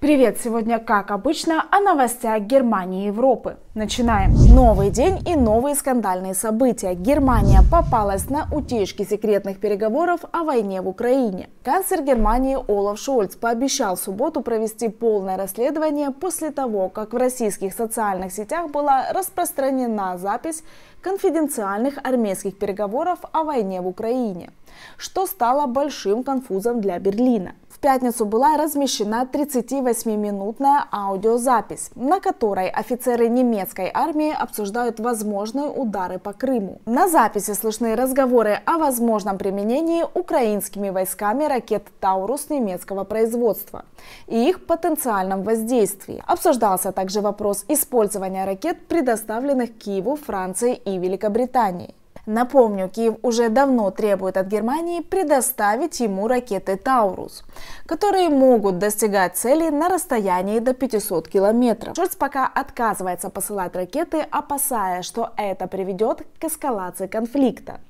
Привет! Сегодня, как обычно, о новостях Германии и Европы. Начинаем. Новый день и новые скандальные события. Германия попалась на утечки секретных переговоров о войне в Украине. Канцлер Германии Олаф Шольц пообещал в субботу провести полное расследование после того, как в российских социальных сетях была распространена запись конфиденциальных армейских переговоров о войне в Украине, что стало большим конфузом для Берлина. В пятницу была размещена 38-минутная аудиозапись, на которой офицеры немецкой армии обсуждают возможные удары по Крыму. На записи слышны разговоры о возможном применении украинскими войсками ракет «Таурус» немецкого производства и их потенциальном воздействии. Обсуждался также вопрос использования ракет, предоставленных Киеву, Франции и Великобритании. Напомню, Киев уже давно требует от Германии предоставить ему ракеты «Таурус», которые могут достигать цели на расстоянии до 500 километров. Шольц пока отказывается посылать ракеты, опасаясь, что это приведет к эскалации конфликта.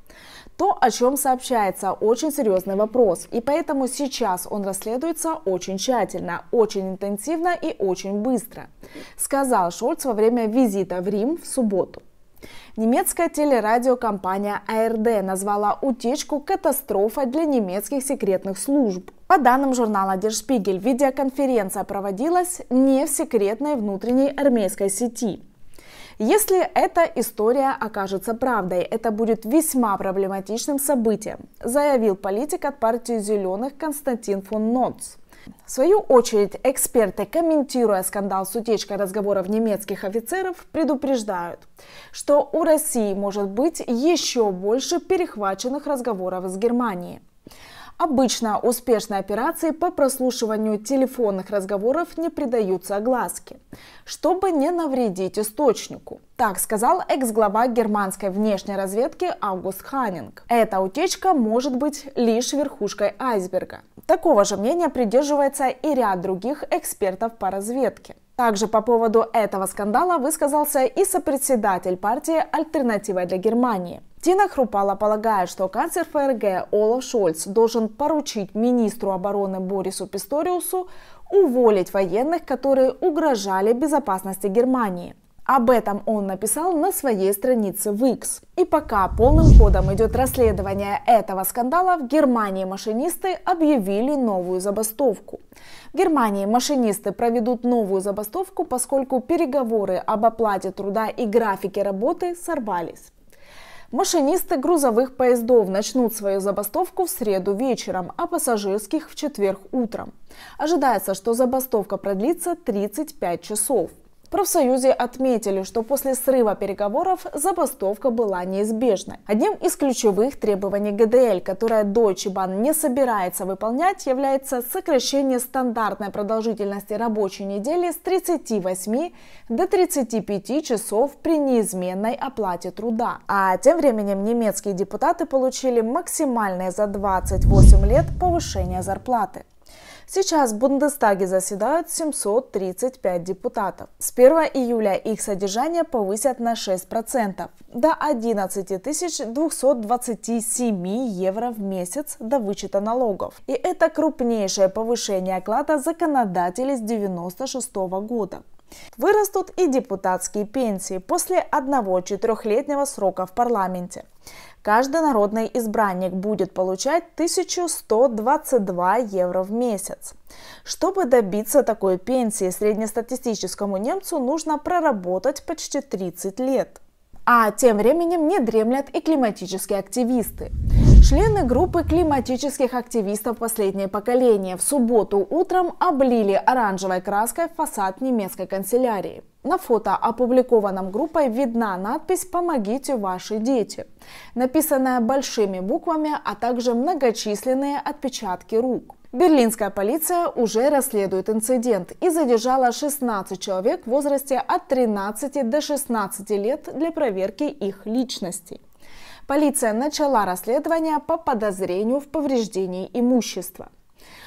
То, о чем сообщается, очень серьезный вопрос, и поэтому сейчас он расследуется очень тщательно, очень интенсивно и очень быстро, сказал Шольц во время визита в Рим в субботу. Немецкая телерадиокомпания АРД назвала утечку катастрофой для немецких секретных служб. По данным журнала Der Spiegel, видеоконференция проводилась не в секретной внутренней армейской сети. Если эта история окажется правдой, это будет весьма проблематичным событием, заявил политик от партии «Зеленых» Константин фон Ноц. В свою очередь, эксперты, комментируя скандал с утечкой разговоров немецких офицеров, предупреждают, что у России может быть еще больше перехваченных разговоров с Германией. Обычно успешные операции по прослушиванию телефонных разговоров не придаются огласке, чтобы не навредить источнику. Так сказал экс-глава германской внешней разведки Август Ханнинг. Эта утечка может быть лишь верхушкой айсберга. Такого же мнения придерживается и ряд других экспертов по разведке. Также по поводу этого скандала высказался и сопредседатель партии «Альтернатива для Германии» Тина Хрупала полагает, что канцлер ФРГ Олаф Шольц должен поручить министру обороны Борису Писториусу уволить военных, которые угрожали безопасности Германии. Об этом он написал на своей странице в X. И пока полным ходом идет расследование этого скандала, в Германии машинисты объявили новую забастовку. В Германии машинисты проведут новую забастовку, поскольку переговоры об оплате труда и графике работы сорвались. Машинисты грузовых поездов начнут свою забастовку в среду вечером, а пассажирских в четверг утром. Ожидается, что забастовка продлится 35 часов. Профсоюзы отметили, что после срыва переговоров забастовка была неизбежной. Одним из ключевых требований ГДЛ, которое Deutsche Bahn не собирается выполнять, является сокращение стандартной продолжительности рабочей недели с 38 до 35 часов при неизменной оплате труда. А тем временем немецкие депутаты получили максимальное за 28 лет повышение зарплаты. Сейчас в Бундестаге заседают 735 депутатов. С 1 июля их содержание повысят на 6% до 11 227 евро в месяц до вычета налогов. И это крупнейшее повышение оклада законодателей с 1996 года. Вырастут и депутатские пенсии после одного четырехлетнего срока в парламенте. Каждый народный избранник будет получать 1122 евро в месяц. Чтобы добиться такой пенсии, среднестатистическому немцу нужно проработать почти 30 лет. А тем временем не дремлят и климатические активисты. Члены группы климатических активистов «Последнее поколение» в субботу утром облили оранжевой краской фасад немецкой канцелярии. На фото, опубликованном группой, видна надпись «Помогите ваши дети», написанная большими буквами, а также многочисленные отпечатки рук. Берлинская полиция уже расследует инцидент и задержала 16 человек в возрасте от 13 до 16 лет для проверки их личностей. Полиция начала расследование по подозрению в повреждении имущества.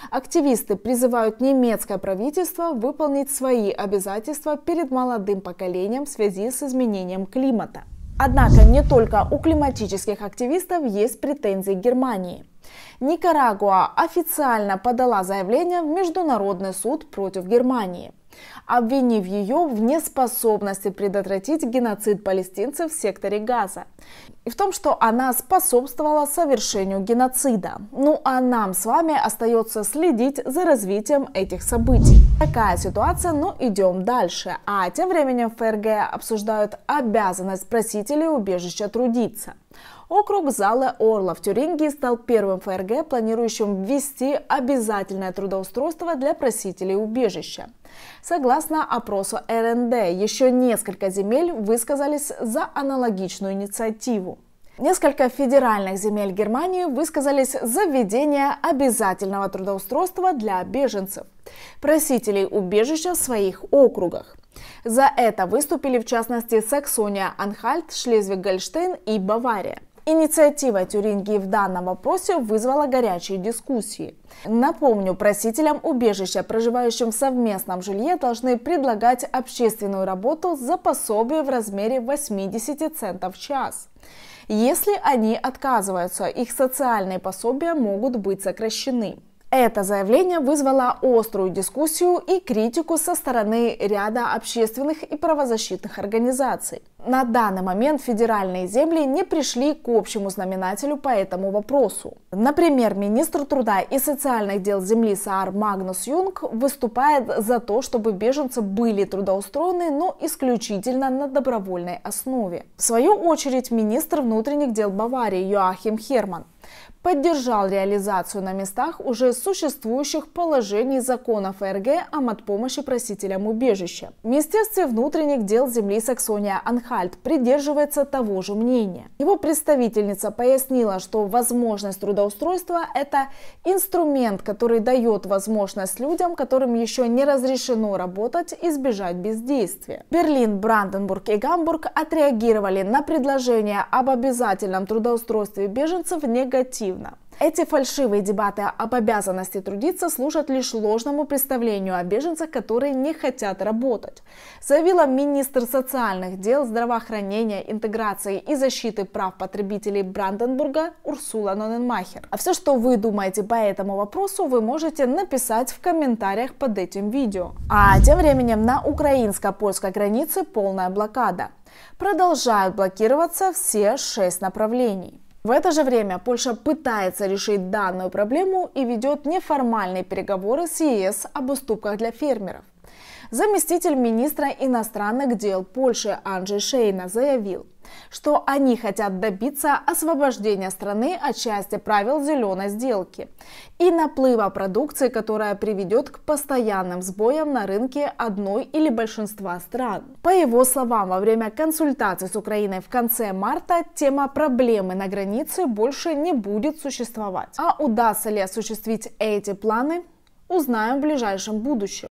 Активисты призывают немецкое правительство выполнить свои обязательства перед молодым поколением в связи с изменением климата. Однако не только у климатических активистов есть претензии к Германии. Никарагуа официально подала заявление в Международный суд против Германии обвинив ее в неспособности предотвратить геноцид палестинцев в секторе Газа и в том, что она способствовала совершению геноцида. Ну а нам с вами остается следить за развитием этих событий. Такая ситуация, но ну, идем дальше. А тем временем в ФРГ обсуждают обязанность просителей убежища трудиться. Округ Зала Орла в Тюрингии стал первым ФРГ, планирующим ввести обязательное трудоустройство для просителей убежища. Согласно опросу РНД, еще несколько земель высказались за аналогичную инициативу. Несколько федеральных земель Германии высказались за введение обязательного трудоустройства для беженцев, просителей убежища в своих округах. За это выступили в частности Саксония, Анхальт, Шлезвиг-Гольштейн и Бавария. Инициатива Тюрингии в данном вопросе вызвала горячие дискуссии. Напомню, просителям убежища, проживающим в совместном жилье, должны предлагать общественную работу за пособие в размере 80 центов в час. Если они отказываются, их социальные пособия могут быть сокращены. Это заявление вызвало острую дискуссию и критику со стороны ряда общественных и правозащитных организаций. На данный момент федеральные земли не пришли к общему знаменателю по этому вопросу. Например, министр труда и социальных дел земли Саар Магнус Юнг выступает за то, чтобы беженцы были трудоустроены, но исключительно на добровольной основе. В свою очередь, министр внутренних дел Баварии Йоахим Херман поддержал реализацию на местах уже существующих положений законов РГ о матпомощи просителям убежища. В Министерстве внутренних дел земли Саксония Анхальт придерживается того же мнения. Его представительница пояснила, что возможность трудоустройства – это инструмент, который дает возможность людям, которым еще не разрешено работать, избежать бездействия. Берлин, Бранденбург и Гамбург отреагировали на предложение об обязательном трудоустройстве беженцев негативно негативно. Эти фальшивые дебаты об обязанности трудиться служат лишь ложному представлению о беженцах, которые не хотят работать, заявила министр социальных дел, здравоохранения, интеграции и защиты прав потребителей Бранденбурга Урсула Ноненмахер. А все, что вы думаете по этому вопросу, вы можете написать в комментариях под этим видео. А тем временем на украинско-польской границе полная блокада. Продолжают блокироваться все шесть направлений. В это же время Польша пытается решить данную проблему и ведет неформальные переговоры с ЕС об уступках для фермеров заместитель министра иностранных дел Польши Анджей Шейна заявил, что они хотят добиться освобождения страны от части правил зеленой сделки и наплыва продукции, которая приведет к постоянным сбоям на рынке одной или большинства стран. По его словам, во время консультаций с Украиной в конце марта тема проблемы на границе больше не будет существовать. А удастся ли осуществить эти планы, узнаем в ближайшем будущем.